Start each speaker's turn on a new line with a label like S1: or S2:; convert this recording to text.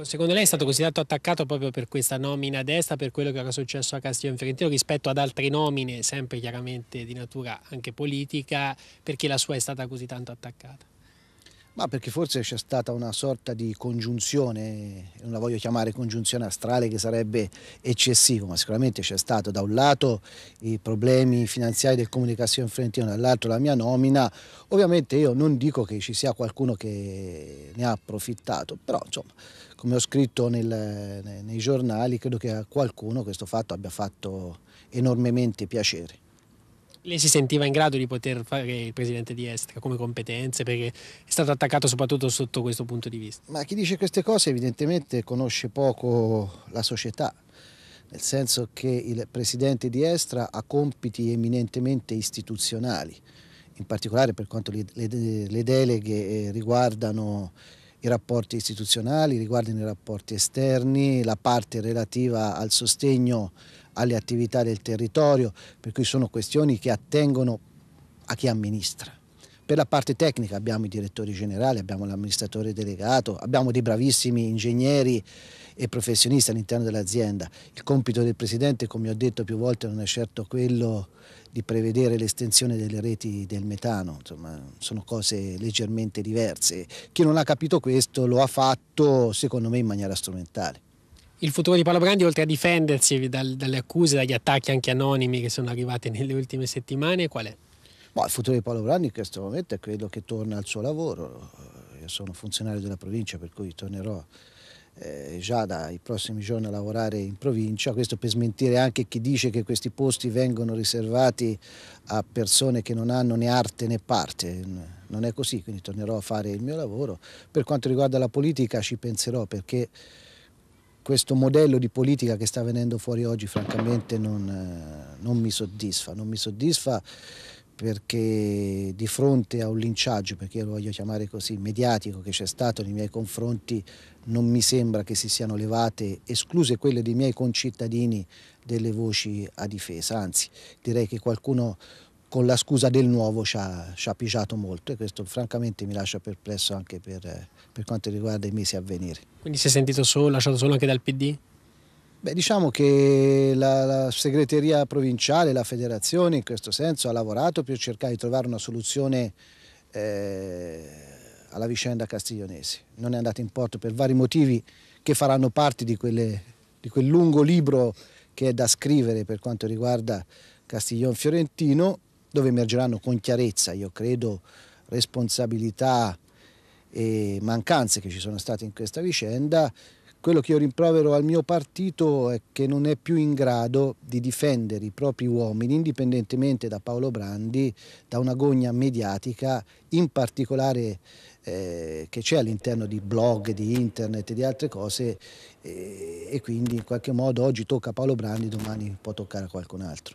S1: Secondo lei è stato considerato attaccato proprio per questa nomina a destra, per quello che era successo a Castiglione Fiorentino rispetto ad altre nomine, sempre chiaramente di natura anche politica, perché la sua è stata così tanto attaccata?
S2: Ma perché forse c'è stata una sorta di congiunzione, non la voglio chiamare congiunzione astrale che sarebbe eccessivo, ma sicuramente c'è stato da un lato i problemi finanziari del Comunicazione frentino, dall'altro la mia nomina. Ovviamente io non dico che ci sia qualcuno che ne ha approfittato, però insomma, come ho scritto nel, nei giornali, credo che a qualcuno questo fatto abbia fatto enormemente piacere
S1: lei si sentiva in grado di poter fare il presidente di Estica come competenze perché è stato attaccato soprattutto sotto questo punto di vista.
S2: Ma chi dice queste cose evidentemente conosce poco la società, nel senso che il presidente di Estra ha compiti eminentemente istituzionali, in particolare per quanto le, le, le deleghe eh, riguardano i rapporti istituzionali, riguardano i rapporti esterni, la parte relativa al sostegno alle attività del territorio, per cui sono questioni che attengono a chi amministra. Per la parte tecnica abbiamo i direttori generali, abbiamo l'amministratore delegato, abbiamo dei bravissimi ingegneri e professionisti all'interno dell'azienda. Il compito del Presidente, come ho detto più volte, non è certo quello di prevedere l'estensione delle reti del metano, insomma sono cose leggermente diverse. Chi non ha capito questo lo ha fatto, secondo me, in maniera strumentale
S1: il futuro di Paolo Brandi, oltre a difendersi dal, dalle accuse, dagli attacchi anche anonimi che sono arrivati nelle ultime settimane, qual è?
S2: Boh, il futuro di Paolo Brandi in questo momento è quello che torna al suo lavoro. Io sono funzionario della provincia, per cui tornerò eh, già dai prossimi giorni a lavorare in provincia, questo per smentire anche chi dice che questi posti vengono riservati a persone che non hanno né arte né parte, non è così, quindi tornerò a fare il mio lavoro. Per quanto riguarda la politica ci penserò perché questo modello di politica che sta venendo fuori oggi francamente non, eh, non, mi soddisfa, non mi soddisfa perché di fronte a un linciaggio, perché io lo voglio chiamare così, mediatico che c'è stato nei miei confronti, non mi sembra che si siano levate, escluse quelle dei miei concittadini, delle voci a difesa, anzi direi che qualcuno con la scusa del nuovo ci ha, ci ha pigiato molto e questo francamente mi lascia perplesso anche per, per quanto riguarda i mesi a venire. Quindi si è sentito solo, lasciato solo anche dal PD? Beh, diciamo che la, la, segreteria provinciale, la federazione in questo senso ha lavorato per cercare di trovare una soluzione eh, alla vicenda castiglionese. Non è andata in porto per vari motivi che faranno parte di, quelle, di quel lungo libro che è da scrivere per quanto riguarda Castiglione Fiorentino dove emergeranno con chiarezza, io credo, responsabilità e mancanze che ci sono state in questa vicenda. Quello che io rimprovero al mio partito è che non è più in grado di difendere i propri uomini, indipendentemente da Paolo Brandi, da una gogna mediatica, in particolare eh, che c'è all'interno di blog, di internet e di altre cose eh, e quindi in qualche modo oggi tocca a Paolo Brandi, domani può toccare a qualcun altro.